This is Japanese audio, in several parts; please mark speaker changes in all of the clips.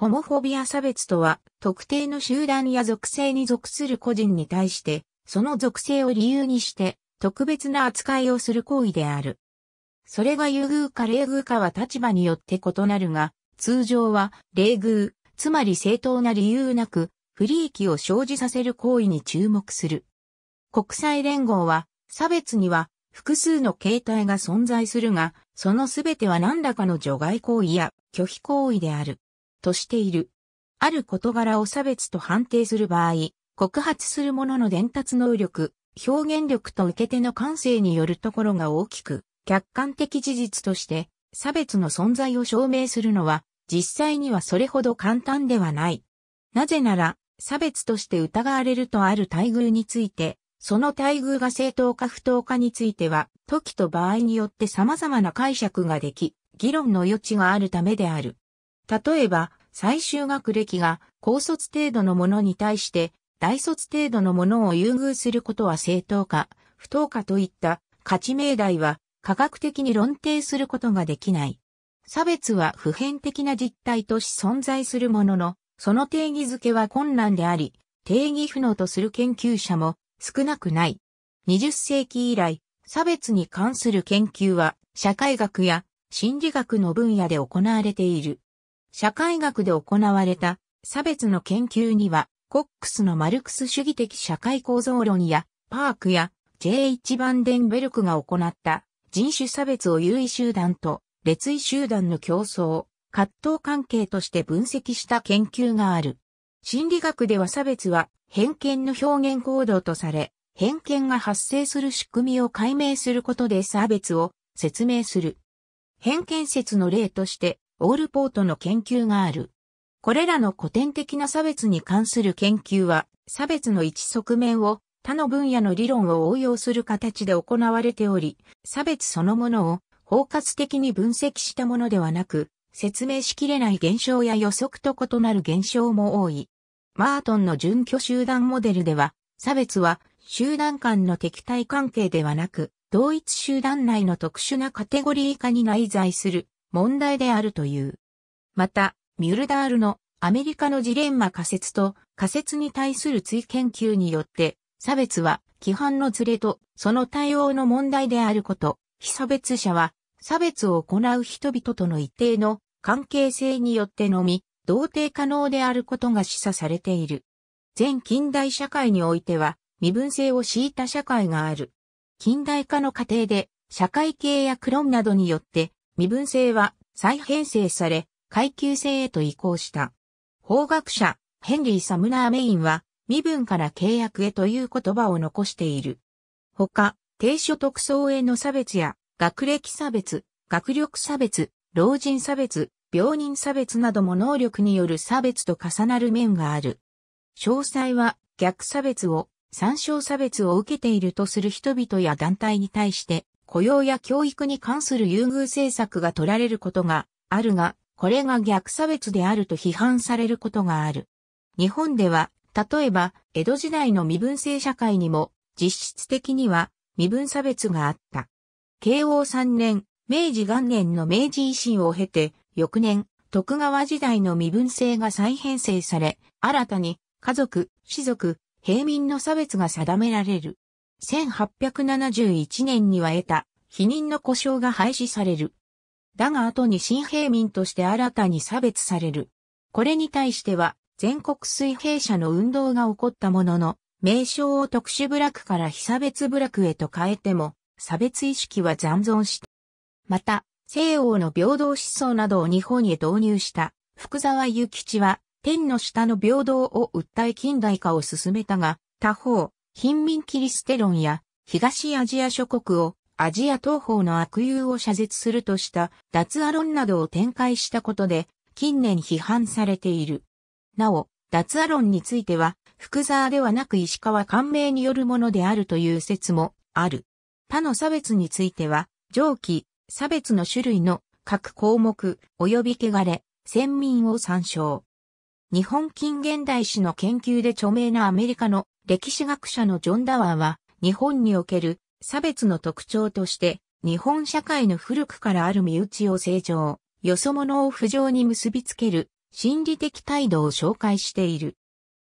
Speaker 1: ホモフォビア差別とは、特定の集団や属性に属する個人に対して、その属性を理由にして、特別な扱いをする行為である。それが優遇か冷遇かは立場によって異なるが、通常は、冷遇、つまり正当な理由なく、不利益を生じさせる行為に注目する。国際連合は、差別には、複数の形態が存在するが、その全ては何らかの除外行為や拒否行為である。としている。ある事柄を差別と判定する場合、告発する者の伝達能力、表現力と受け手の感性によるところが大きく、客観的事実として、差別の存在を証明するのは、実際にはそれほど簡単ではない。なぜなら、差別として疑われるとある待遇について、その待遇が正当か不当かについては、時と場合によって様々な解釈ができ、議論の余地があるためである。例えば、最終学歴が高卒程度のものに対して大卒程度のものを優遇することは正当か、不当かといった価値命題は科学的に論定することができない。差別は普遍的な実態とし存在するものの、その定義づけは困難であり、定義不能とする研究者も少なくない。20世紀以来、差別に関する研究は社会学や心理学の分野で行われている。社会学で行われた差別の研究には、コックスのマルクス主義的社会構造論や、パークや J.H. バンデンベルクが行った人種差別を優位集団と列位集団の競争、葛藤関係として分析した研究がある。心理学では差別は偏見の表現行動とされ、偏見が発生する仕組みを解明することで差別を説明する。偏見説の例として、オールポートの研究がある。これらの古典的な差別に関する研究は、差別の一側面を他の分野の理論を応用する形で行われており、差別そのものを包括的に分析したものではなく、説明しきれない現象や予測と異なる現象も多い。マートンの準拠集団モデルでは、差別は集団間の敵対関係ではなく、同一集団内の特殊なカテゴリー化に内在する問題であるという。また、ミュルダールのアメリカのジレンマ仮説と仮説に対する追研究によって、差別は規範のずれとその対応の問題であること、被差別者は差別を行う人々との一定の関係性によってのみ、同定可能であることが示唆されている。全近代社会においては、身分性を敷いた社会がある。近代化の過程で、社会系やクロンなどによって、身分制は再編成され、階級制へと移行した。法学者、ヘンリー・サムナー・メインは、身分から契約へという言葉を残している。他、低所得層への差別や、学歴差別、学力差別、老人差別、病人差別なども能力による差別と重なる面がある。詳細は逆差別を、参照差別を受けているとする人々や団体に対して、雇用や教育に関する優遇政策が取られることがあるが、これが逆差別であると批判されることがある。日本では、例えば、江戸時代の身分制社会にも、実質的には身分差別があった。慶応3年、明治元年の明治維新を経て、翌年、徳川時代の身分制が再編成され、新たに家族、士族、平民の差別が定められる。1871年には得た、否認の故障が廃止される。だが後に新平民として新たに差別される。これに対しては、全国水平社の運動が起こったものの、名称を特殊部落から被差別部落へと変えても、差別意識は残存した。また、西欧の平等思想などを日本へ導入した福沢諭吉は、天の下の平等を訴え近代化を進めたが、他方、貧民キリステロンや東アジア諸国をアジア東方の悪友を謝絶するとした脱アロンなどを展開したことで近年批判されている。なお、脱アロンについては、福沢ではなく石川官名によるものであるという説もある。他の差別については、上記、差別の種類の各項目及び汚れ、先民を参照。日本近現代史の研究で著名なアメリカの歴史学者のジョン・ダワーは、日本における差別の特徴として、日本社会の古くからある身内を正常、よそ者を不条に結びつける、心理的態度を紹介している。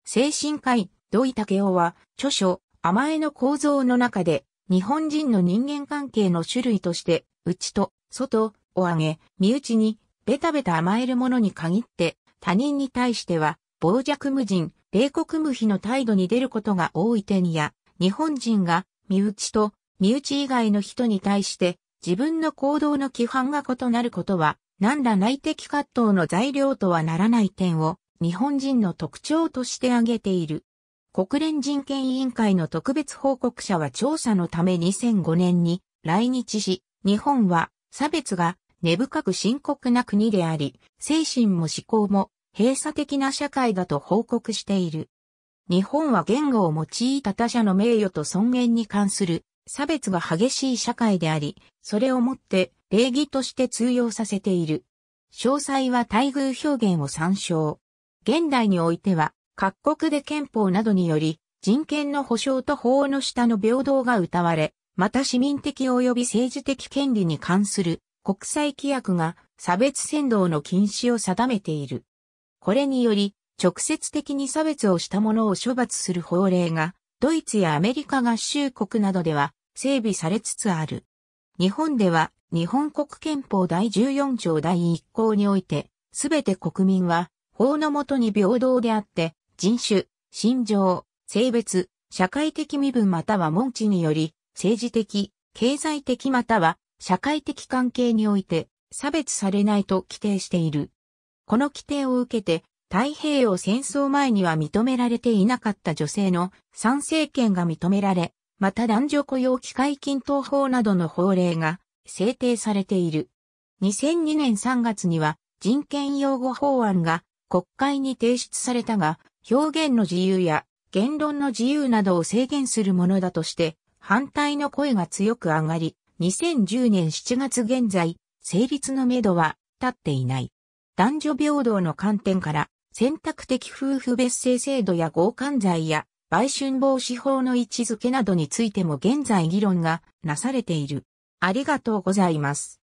Speaker 1: 精神科医、土井武雄は、著書、甘えの構造の中で、日本人の人間関係の種類として、内と外を挙げ、身内にベタベタ甘えるものに限って、他人に対しては、傍若無人、米国無比の態度に出ることが多い点や、日本人が身内と身内以外の人に対して自分の行動の規範が異なることは、何ら内的葛藤の材料とはならない点を日本人の特徴として挙げている。国連人権委員会の特別報告者は調査のため2005年に来日し、日本は差別が根深く深刻な国であり、精神も思考も閉鎖的な社会だと報告している。日本は言語を用いた他者の名誉と尊厳に関する差別が激しい社会であり、それをもって礼儀として通用させている。詳細は待遇表現を参照。現代においては、各国で憲法などにより、人権の保障と法の下の平等が謳われ、また市民的及び政治的権利に関する国際規約が差別扇動の禁止を定めている。これにより、直接的に差別をした者を処罰する法令が、ドイツやアメリカ合衆国などでは整備されつつある。日本では、日本国憲法第14条第1項において、すべて国民は、法のもとに平等であって、人種、心情、性別、社会的身分または文地により、政治的、経済的または社会的関係において差別されないと規定している。この規定を受けて、太平洋戦争前には認められていなかった女性の参政権が認められ、また男女雇用機会均等法などの法令が制定されている。2002年3月には人権擁護法案が国会に提出されたが、表現の自由や言論の自由などを制限するものだとして反対の声が強く上がり、2010年7月現在、成立のめどは立っていない。男女平等の観点から、選択的夫婦別姓制度や強姦罪や売春防止法の位置づけなどについても現在議論がなされている。ありがとうございます。